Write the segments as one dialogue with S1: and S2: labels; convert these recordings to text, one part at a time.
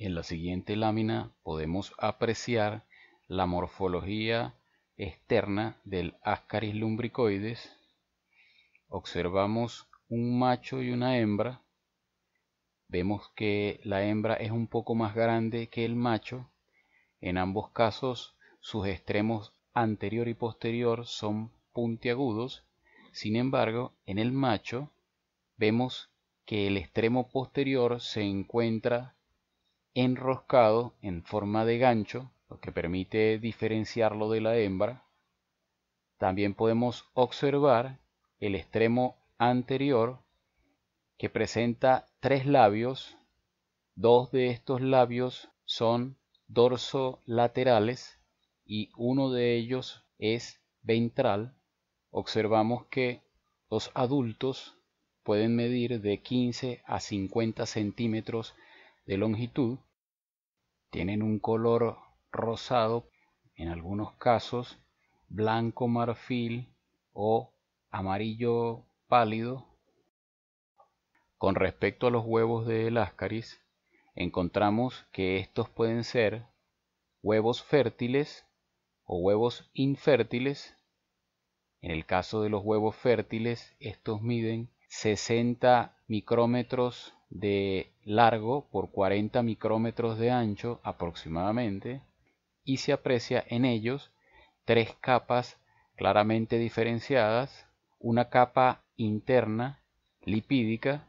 S1: En la siguiente lámina podemos apreciar la morfología externa del Ascaris lumbricoides. Observamos un macho y una hembra. Vemos que la hembra es un poco más grande que el macho. En ambos casos sus extremos anterior y posterior son puntiagudos. Sin embargo, en el macho vemos que el extremo posterior se encuentra enroscado en forma de gancho, lo que permite diferenciarlo de la hembra. También podemos observar el extremo anterior que presenta tres labios. Dos de estos labios son dorso laterales y uno de ellos es ventral. Observamos que los adultos pueden medir de 15 a 50 centímetros de longitud tienen un color rosado, en algunos casos blanco marfil o amarillo pálido. Con respecto a los huevos de Ascaris, encontramos que estos pueden ser huevos fértiles o huevos infértiles. En el caso de los huevos fértiles, estos miden 60 micrómetros de largo por 40 micrómetros de ancho aproximadamente y se aprecia en ellos tres capas claramente diferenciadas, una capa interna lipídica,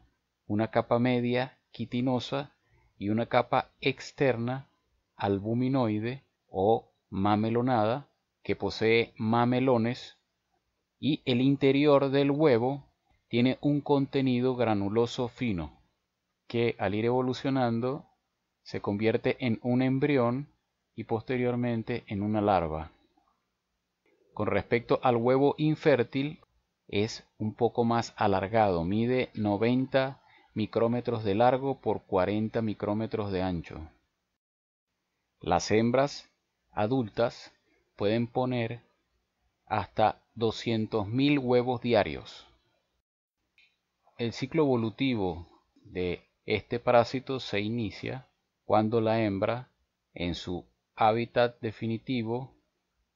S1: una capa media quitinosa y una capa externa albuminoide o mamelonada que posee mamelones y el interior del huevo tiene un contenido granuloso fino que al ir evolucionando se convierte en un embrión y posteriormente en una larva. Con respecto al huevo infértil, es un poco más alargado, mide 90 micrómetros de largo por 40 micrómetros de ancho. Las hembras adultas pueden poner hasta 200.000 huevos diarios. El ciclo evolutivo de este parásito se inicia cuando la hembra, en su hábitat definitivo,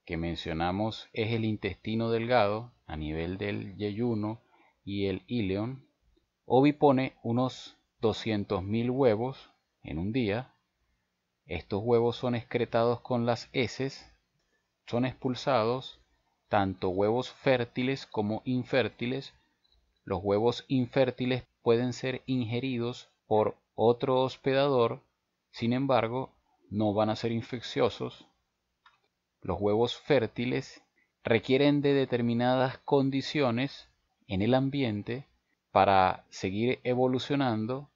S1: que mencionamos es el intestino delgado a nivel del yeyuno y el ileón, ovipone unos 200.000 huevos en un día. Estos huevos son excretados con las heces, son expulsados tanto huevos fértiles como infértiles. Los huevos infértiles pueden ser ingeridos por otro hospedador, sin embargo, no van a ser infecciosos. Los huevos fértiles requieren de determinadas condiciones en el ambiente para seguir evolucionando,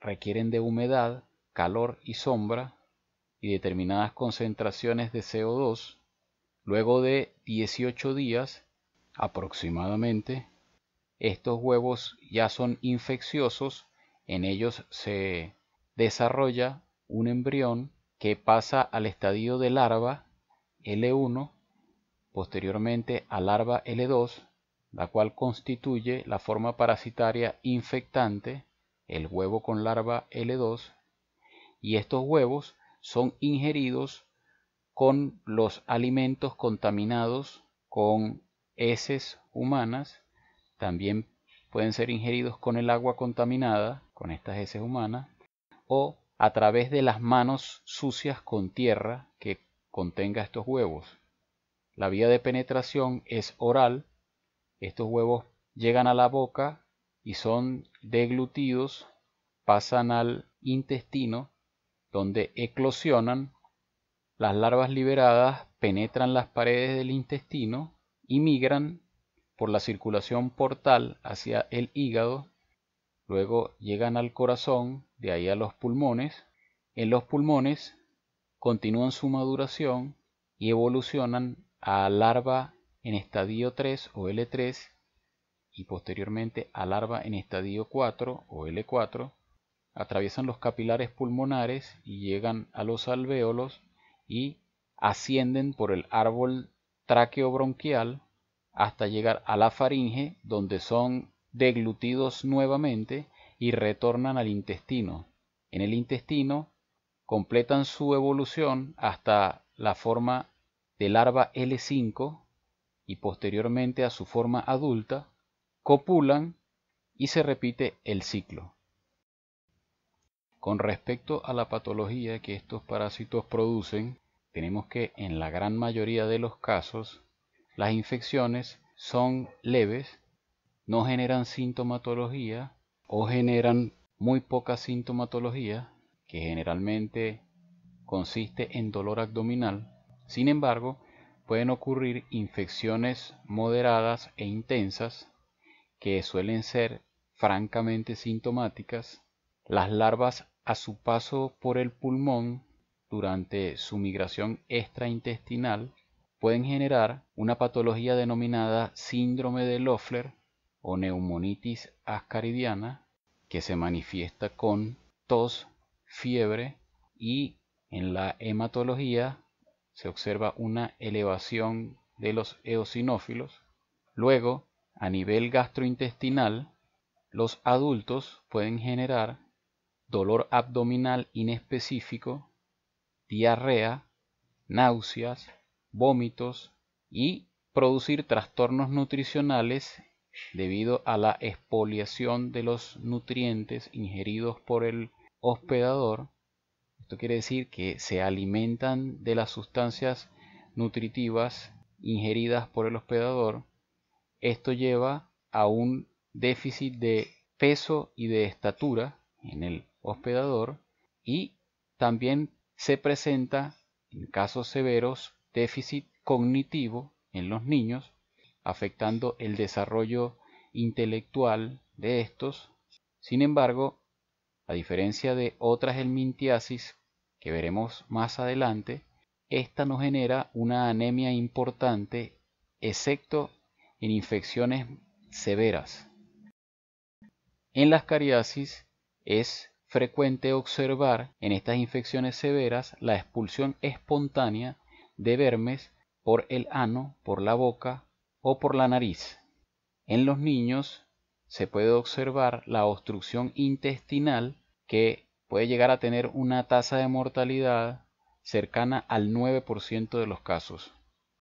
S1: requieren de humedad, calor y sombra y determinadas concentraciones de CO2. Luego de 18 días aproximadamente, estos huevos ya son infecciosos en ellos se desarrolla un embrión que pasa al estadio de larva L1, posteriormente a larva L2, la cual constituye la forma parasitaria infectante, el huevo con larva L2, y estos huevos son ingeridos con los alimentos contaminados con heces humanas, también pueden ser ingeridos con el agua contaminada, con estas heces humanas, o a través de las manos sucias con tierra que contenga estos huevos. La vía de penetración es oral, estos huevos llegan a la boca y son deglutidos, pasan al intestino, donde eclosionan, las larvas liberadas penetran las paredes del intestino y migran por la circulación portal hacia el hígado, luego llegan al corazón, de ahí a los pulmones. En los pulmones continúan su maduración y evolucionan a larva en estadio 3 o L3 y posteriormente a larva en estadio 4 o L4, atraviesan los capilares pulmonares y llegan a los alvéolos y ascienden por el árbol bronquial, hasta llegar a la faringe, donde son deglutidos nuevamente y retornan al intestino. En el intestino completan su evolución hasta la forma de larva L5 y posteriormente a su forma adulta, copulan y se repite el ciclo. Con respecto a la patología que estos parásitos producen, tenemos que en la gran mayoría de los casos las infecciones son leves, no generan sintomatología o generan muy poca sintomatología, que generalmente consiste en dolor abdominal. Sin embargo, pueden ocurrir infecciones moderadas e intensas que suelen ser francamente sintomáticas. Las larvas a su paso por el pulmón durante su migración extraintestinal pueden generar una patología denominada síndrome de Loeffler o neumonitis ascaridiana que se manifiesta con tos, fiebre y en la hematología se observa una elevación de los eosinófilos. Luego, a nivel gastrointestinal, los adultos pueden generar dolor abdominal inespecífico, diarrea, náuseas, vómitos y producir trastornos nutricionales debido a la expoliación de los nutrientes ingeridos por el hospedador. Esto quiere decir que se alimentan de las sustancias nutritivas ingeridas por el hospedador. Esto lleva a un déficit de peso y de estatura en el hospedador y también se presenta en casos severos déficit cognitivo en los niños, afectando el desarrollo intelectual de estos. Sin embargo, a diferencia de otras helmintiasis que veremos más adelante, esta no genera una anemia importante excepto en infecciones severas. En las cariasis es frecuente observar en estas infecciones severas la expulsión espontánea de vermes por el ano, por la boca o por la nariz. En los niños se puede observar la obstrucción intestinal que puede llegar a tener una tasa de mortalidad cercana al 9% de los casos.